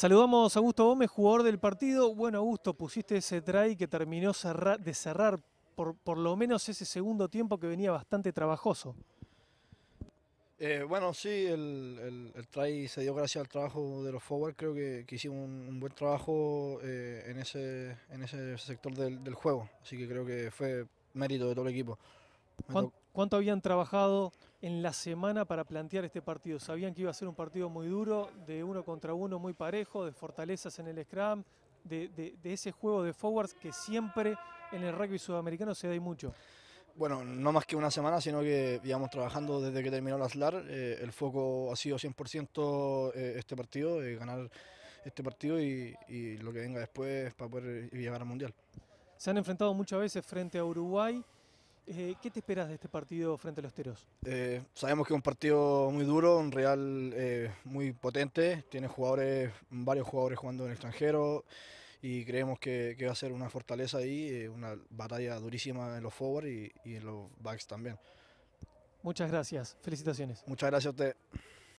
Saludamos a Augusto Gómez, jugador del partido. Bueno, Augusto, pusiste ese try que terminó de cerrar por, por, lo menos ese segundo tiempo que venía bastante trabajoso. Eh, bueno, sí, el, try se dio gracias al trabajo de los forward. Creo que, hicimos un, buen trabajo eh, en, ese, en ese sector del, juego. Así que creo que fue mérito de todo el equipo. ¿Cuánto habían trabajado? en la semana para plantear este partido? ¿Sabían que iba a ser un partido muy duro, de uno contra uno muy parejo, de fortalezas en el scrum, de, ese juego de forwards que siempre en el rugby sudamericano se da y mucho? Bueno, no más que una semana, sino que, digamos, trabajando desde que terminó la SLAR, eh, el foco ha sido 100% eh, este partido, eh, ganar este partido y, y lo que venga después para poder llegar al Mundial. Se han enfrentado muchas veces frente a Uruguay, eh, ¿Qué te esperas de este partido frente a los Teros? Eh, sabemos que es un partido muy duro, un Real eh, muy potente, tiene jugadores, varios jugadores jugando en el extranjero y creemos que, va a ser una fortaleza ahí, una batalla durísima en los forward y, y en los backs también. Muchas gracias, felicitaciones. Muchas gracias a usted.